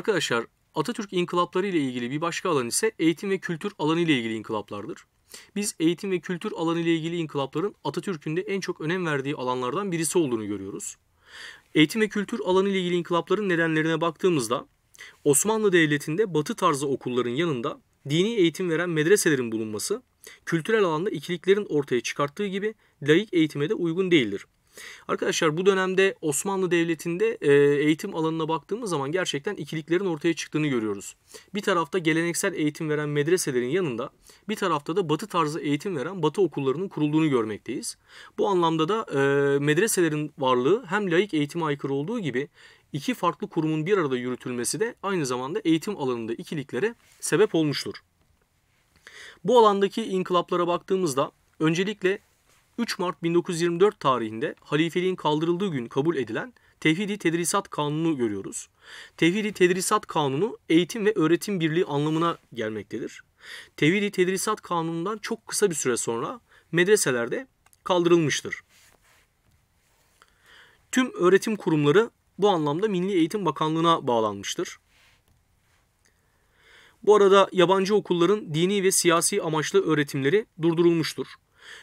Arkadaşlar Atatürk inkılapları ile ilgili bir başka alan ise eğitim ve kültür alanı ile ilgili inkılaplardır. Biz eğitim ve kültür alanı ile ilgili inkılapların Atatürk'ün de en çok önem verdiği alanlardan birisi olduğunu görüyoruz. Eğitim ve kültür alanı ile ilgili inkılapların nedenlerine baktığımızda Osmanlı Devleti'nde batı tarzı okulların yanında dini eğitim veren medreselerin bulunması kültürel alanda ikiliklerin ortaya çıkarttığı gibi laik eğitime de uygun değildir. Arkadaşlar bu dönemde Osmanlı Devleti'nde e, eğitim alanına baktığımız zaman gerçekten ikiliklerin ortaya çıktığını görüyoruz. Bir tarafta geleneksel eğitim veren medreselerin yanında bir tarafta da batı tarzı eğitim veren batı okullarının kurulduğunu görmekteyiz. Bu anlamda da e, medreselerin varlığı hem layık eğitime aykırı olduğu gibi iki farklı kurumun bir arada yürütülmesi de aynı zamanda eğitim alanında ikiliklere sebep olmuştur. Bu alandaki inkılaplara baktığımızda öncelikle 3 Mart 1924 tarihinde halifeliğin kaldırıldığı gün kabul edilen Tevhidi Tedrisat Kanunu görüyoruz. Tevhidi Tedrisat Kanunu eğitim ve öğretim birliği anlamına gelmektedir. Tevhidi Tedrisat Kanunu'ndan çok kısa bir süre sonra medreselerde kaldırılmıştır. Tüm öğretim kurumları bu anlamda Milli Eğitim Bakanlığı'na bağlanmıştır. Bu arada yabancı okulların dini ve siyasi amaçlı öğretimleri durdurulmuştur.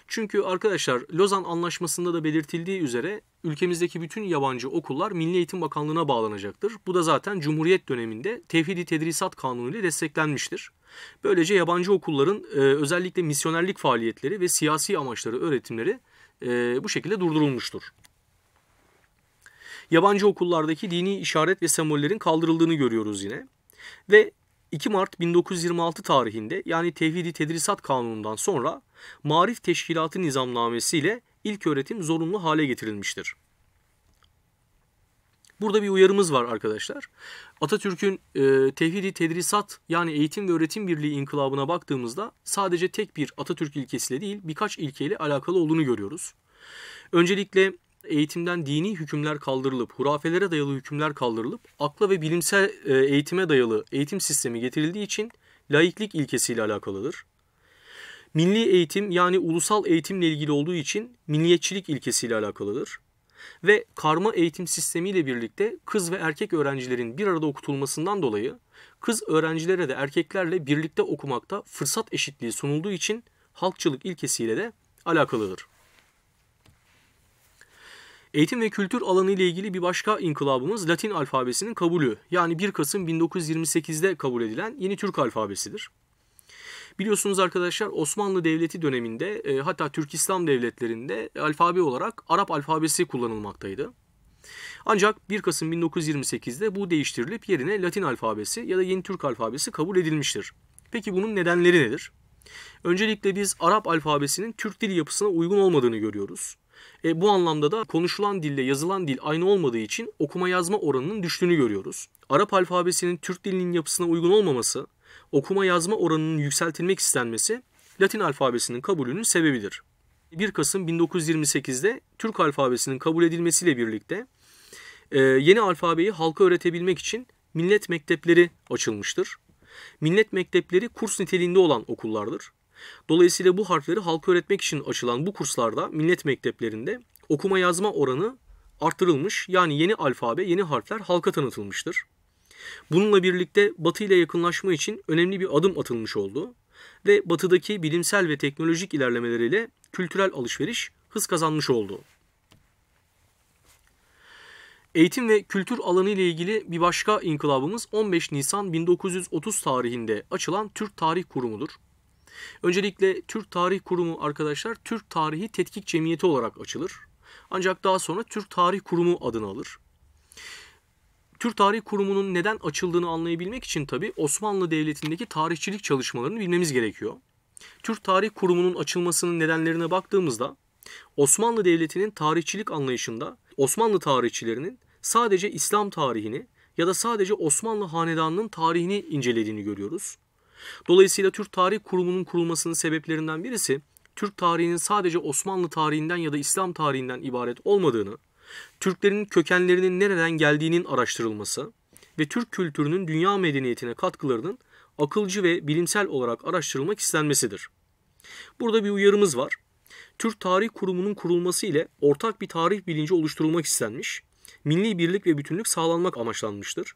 Çünkü arkadaşlar Lozan Anlaşması'nda da belirtildiği üzere ülkemizdeki bütün yabancı okullar Milli Eğitim Bakanlığı'na bağlanacaktır. Bu da zaten Cumhuriyet döneminde Tevhidi Tedrisat Kanunu ile desteklenmiştir. Böylece yabancı okulların e, özellikle misyonerlik faaliyetleri ve siyasi amaçları öğretimleri e, bu şekilde durdurulmuştur yabancı okullardaki dini işaret ve sembollerin kaldırıldığını görüyoruz yine. Ve 2 Mart 1926 tarihinde yani Tevhidi Tedrisat Kanunu'ndan sonra Marif Teşkilatı Nizamnamesi ile ilk öğretim zorunlu hale getirilmiştir. Burada bir uyarımız var arkadaşlar. Atatürk'ün e, Tevhidi Tedrisat yani Eğitim ve Öğretim Birliği inkılabına baktığımızda sadece tek bir Atatürk ilkesiyle değil birkaç ilkeyle alakalı olduğunu görüyoruz. Öncelikle eğitimden dini hükümler kaldırılıp, hurafelere dayalı hükümler kaldırılıp, akla ve bilimsel e, eğitime dayalı eğitim sistemi getirildiği için laiklik ilkesiyle alakalıdır. Milli eğitim yani ulusal eğitimle ilgili olduğu için milliyetçilik ilkesiyle alakalıdır. Ve karma eğitim sistemiyle birlikte kız ve erkek öğrencilerin bir arada okutulmasından dolayı kız öğrencilere de erkeklerle birlikte okumakta fırsat eşitliği sunulduğu için halkçılık ilkesiyle de alakalıdır. Eğitim ve kültür alanı ile ilgili bir başka inkılabımız Latin alfabesinin kabulü. Yani 1 Kasım 1928'de kabul edilen yeni Türk alfabesidir. Biliyorsunuz arkadaşlar Osmanlı Devleti döneminde e, hatta Türk İslam devletlerinde alfabe olarak Arap alfabesi kullanılmaktaydı. Ancak 1 Kasım 1928'de bu değiştirilip yerine Latin alfabesi ya da yeni Türk alfabesi kabul edilmiştir. Peki bunun nedenleri nedir? Öncelikle biz Arap alfabesinin Türk dil yapısına uygun olmadığını görüyoruz. E, bu anlamda da konuşulan dille yazılan dil aynı olmadığı için okuma yazma oranının düştüğünü görüyoruz. Arap alfabesinin Türk dilinin yapısına uygun olmaması, okuma yazma oranının yükseltilmek istenmesi Latin alfabesinin kabulünün sebebidir. 1 Kasım 1928'de Türk alfabesinin kabul edilmesiyle birlikte e, yeni alfabeyi halka öğretebilmek için millet mektepleri açılmıştır. Millet mektepleri kurs niteliğinde olan okullardır. Dolayısıyla bu harfleri halka öğretmek için açılan bu kurslarda millet mekteplerinde okuma yazma oranı arttırılmış yani yeni alfabe, yeni harfler halka tanıtılmıştır. Bununla birlikte Batı ile yakınlaşma için önemli bir adım atılmış oldu ve Batı'daki bilimsel ve teknolojik ilerlemeleriyle kültürel alışveriş hız kazanmış oldu. Eğitim ve kültür alanı ile ilgili bir başka inkılabımız 15 Nisan 1930 tarihinde açılan Türk Tarih Kurumu'dur. Öncelikle Türk Tarih Kurumu arkadaşlar Türk Tarihi Tetkik Cemiyeti olarak açılır. Ancak daha sonra Türk Tarih Kurumu adını alır. Türk Tarih Kurumu'nun neden açıldığını anlayabilmek için tabi Osmanlı Devleti'ndeki tarihçilik çalışmalarını bilmemiz gerekiyor. Türk Tarih Kurumu'nun açılmasının nedenlerine baktığımızda Osmanlı Devleti'nin tarihçilik anlayışında Osmanlı tarihçilerinin sadece İslam tarihini ya da sadece Osmanlı Hanedanı'nın tarihini incelediğini görüyoruz. Dolayısıyla Türk Tarih Kurumu'nun kurulmasının sebeplerinden birisi Türk tarihinin sadece Osmanlı tarihinden ya da İslam tarihinden ibaret olmadığını, Türklerin kökenlerinin nereden geldiğinin araştırılması ve Türk kültürünün dünya medeniyetine katkılarının akılcı ve bilimsel olarak araştırılmak istenmesidir. Burada bir uyarımız var. Türk Tarih Kurumu'nun kurulması ile ortak bir tarih bilinci oluşturulmak istenmiş, milli birlik ve bütünlük sağlanmak amaçlanmıştır.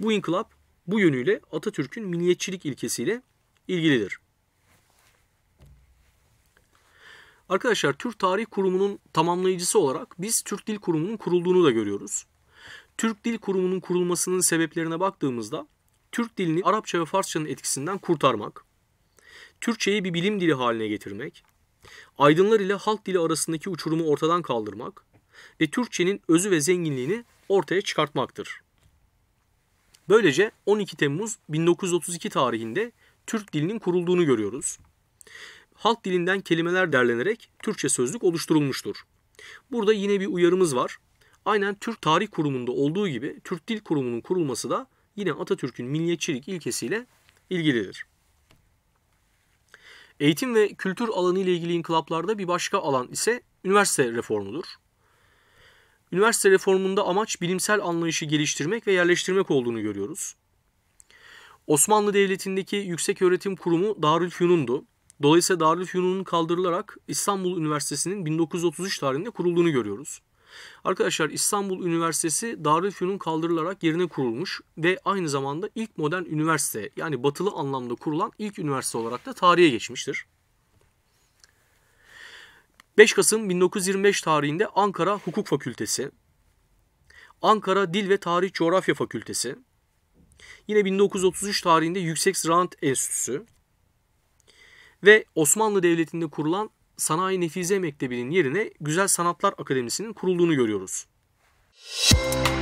Bu inkılap bu yönüyle Atatürk'ün milliyetçilik ilkesiyle ilgilidir. Arkadaşlar Türk Tarih Kurumu'nun tamamlayıcısı olarak biz Türk Dil Kurumu'nun kurulduğunu da görüyoruz. Türk Dil Kurumu'nun kurulmasının sebeplerine baktığımızda Türk dilini Arapça ve Farsçanın etkisinden kurtarmak, Türkçeyi bir bilim dili haline getirmek, aydınlar ile halk dili arasındaki uçurumu ortadan kaldırmak ve Türkçenin özü ve zenginliğini ortaya çıkartmaktır. Böylece 12 Temmuz 1932 tarihinde Türk dilinin kurulduğunu görüyoruz. Halk dilinden kelimeler derlenerek Türkçe sözlük oluşturulmuştur. Burada yine bir uyarımız var. Aynen Türk Tarih Kurumu'nda olduğu gibi Türk Dil Kurumu'nun kurulması da yine Atatürk'ün milliyetçilik ilkesiyle ilgilidir. Eğitim ve kültür alanı ile ilgili inkılaplarda bir başka alan ise üniversite reformudur. Üniversite reformunda amaç bilimsel anlayışı geliştirmek ve yerleştirmek olduğunu görüyoruz. Osmanlı Devleti'ndeki yüksek öğretim kurumu Darülfünun'du. Dolayısıyla Darülfünun'un kaldırılarak İstanbul Üniversitesi'nin 1933 tarihinde kurulduğunu görüyoruz. Arkadaşlar İstanbul Üniversitesi Darülfünun kaldırılarak yerine kurulmuş ve aynı zamanda ilk modern üniversite yani batılı anlamda kurulan ilk üniversite olarak da tarihe geçmiştir. 5 Kasım 1925 tarihinde Ankara Hukuk Fakültesi, Ankara Dil ve Tarih Coğrafya Fakültesi, yine 1933 tarihinde Yüksek Ziraat Enstitüsü ve Osmanlı Devleti'nde kurulan Sanayi Nefize Mektebi'nin yerine Güzel Sanatlar Akademisi'nin kurulduğunu görüyoruz. Müzik